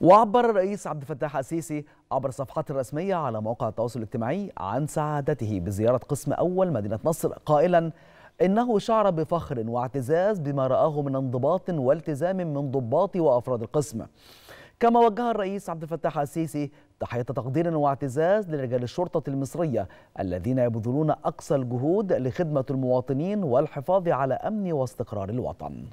وعبر الرئيس عبد الفتاح السيسي عبر صفحته الرسمية على موقع التواصل الاجتماعي عن سعادته بزيارة قسم أول مدينة نصر قائلا إنه شعر بفخر واعتزاز بما رآه من انضباط والتزام من ضباط وأفراد القسم كما وجه الرئيس عبد الفتاح السيسي تحية تقدير واعتزاز لرجال الشرطة المصرية الذين يبذلون أقصى الجهود لخدمة المواطنين والحفاظ على أمن واستقرار الوطن